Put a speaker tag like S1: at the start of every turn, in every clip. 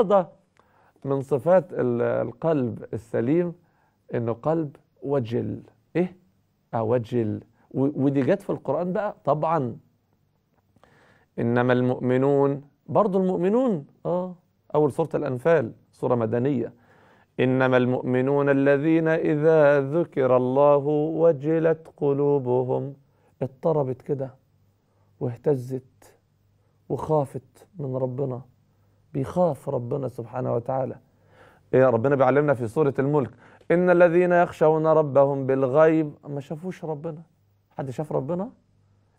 S1: النهارده من صفات القلب السليم انه قلب وجل ايه اوجل آه، ودي جت في القران بقى طبعا انما المؤمنون برضو المؤمنون اه اول سوره الانفال سوره مدنيه انما المؤمنون الذين اذا ذكر الله وجلت قلوبهم اضطربت كده واهتزت وخافت من ربنا بيخاف ربنا سبحانه وتعالى إيه ربنا بيعلمنا في سورة الملك إن الذين يخشون ربهم بالغيب ما شافوش ربنا حد شاف ربنا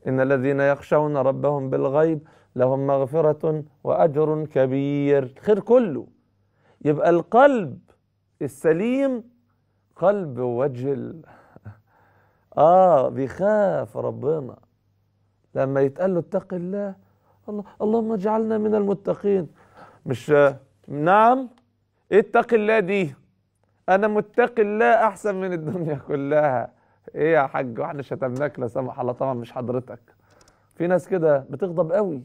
S1: إن الذين يخشون ربهم بالغيب لهم مغفرة وأجر كبير خير كله يبقى القلب السليم قلب وجل آه بيخاف ربنا لما يتقال له اتق الله اللهم اجعلنا من المتقين مش نعم اتق الله دي انا متقي الله احسن من الدنيا كلها ايه يا حاج واحنا شتمناك لا سمح الله طبعا مش حضرتك في ناس كده بتغضب قوي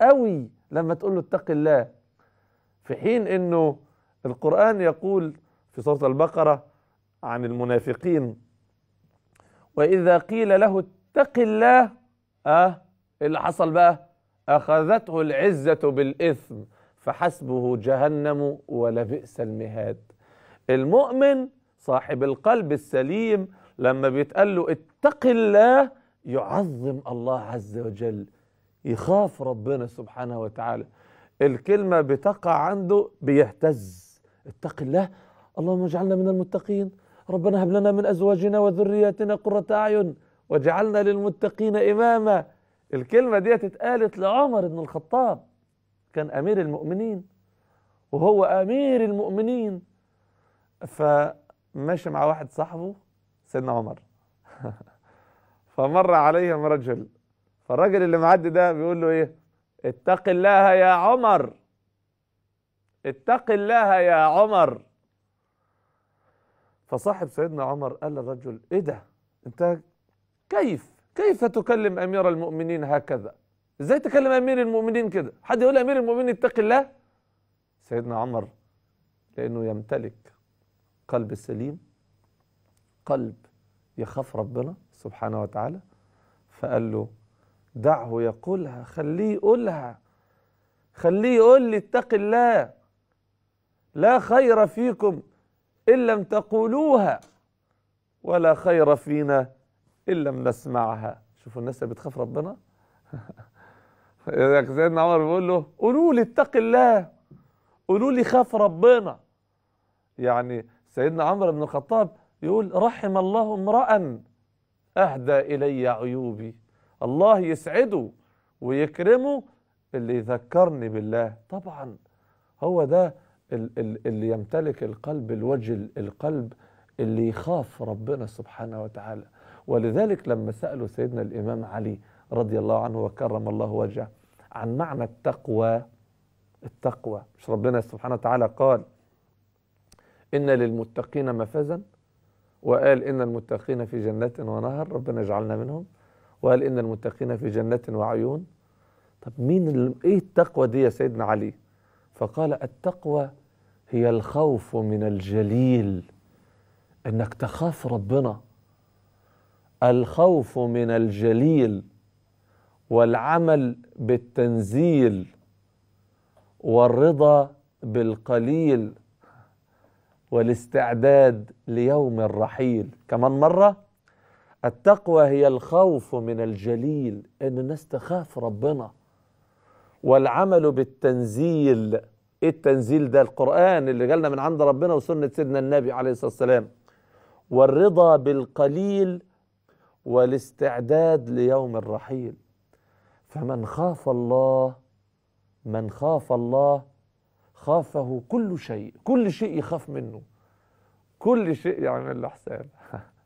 S1: قوي لما تقول له اتق الله في حين انه القران يقول في سوره البقره عن المنافقين واذا قيل له اتق الله اه إيه اللي حصل بقى اخذته العزه بالاثم فحسبه جهنم ولبئس المهاد المؤمن صاحب القلب السليم لما بيتقال له اتق الله يعظم الله عز وجل يخاف ربنا سبحانه وتعالى الكلمة بتقع عنده بيهتز اتق الله اللهم اجعلنا من المتقين ربنا هب لنا من أزواجنا وذرياتنا قرة أعين واجعلنا للمتقين إماما الكلمة دي اتقالت لعمر بن الخطاب كان أمير المؤمنين وهو أمير المؤمنين فماشي مع واحد صاحبه سيدنا عمر فمر عليهم رجل فالراجل اللي معدي ده بيقول له ايه اتق الله يا عمر اتق الله يا عمر فصاحب سيدنا عمر قال للرجل ايه ده انت كيف كيف تكلم امير المؤمنين هكذا ازاي تكلم امير المؤمنين كده حد يقول امير المؤمنين اتق الله سيدنا عمر لانه يمتلك قلب سليم قلب يخاف ربنا سبحانه وتعالى فقال له دعه يقولها خليه يقولها خليه يقول لي اتق الله لا خير فيكم ان لم تقولوها ولا خير فينا ان لم نسمعها شوفوا الناس اللي بتخاف ربنا سيدنا عمر بيقول له قولوا لي اتق الله قولوا لي خاف ربنا يعني سيدنا عمر بن الخطاب يقول رحم الله امرأ أهدى إلي عيوبي الله يسعده ويكرمه اللي يذكرني بالله طبعا هو ده اللي يمتلك القلب الوجل القلب اللي يخاف ربنا سبحانه وتعالى ولذلك لما سألوا سيدنا الإمام علي رضي الله عنه وكرم الله وجهه عن معنى التقوى التقوى مش ربنا سبحانه وتعالى قال إن للمتقين مفازا وقال إن المتقين في جنة ونهر ربنا اجعلنا منهم وقال إن المتقين في جنة وعيون طب مين إيه التقوى دي يا سيدنا علي فقال التقوى هي الخوف من الجليل انك تخاف ربنا الخوف من الجليل والعمل بالتنزيل والرضا بالقليل والاستعداد ليوم الرحيل كمان مره التقوى هي الخوف من الجليل ان الناس تخاف ربنا والعمل بالتنزيل ايه التنزيل ده القران اللي جالنا من عند ربنا وسنه سيدنا النبي عليه الصلاه والسلام والرضا بالقليل والاستعداد ليوم الرحيل فمن خاف الله من خاف الله خافه كل شيء كل شيء يخاف منه كل شيء يعمل له حساب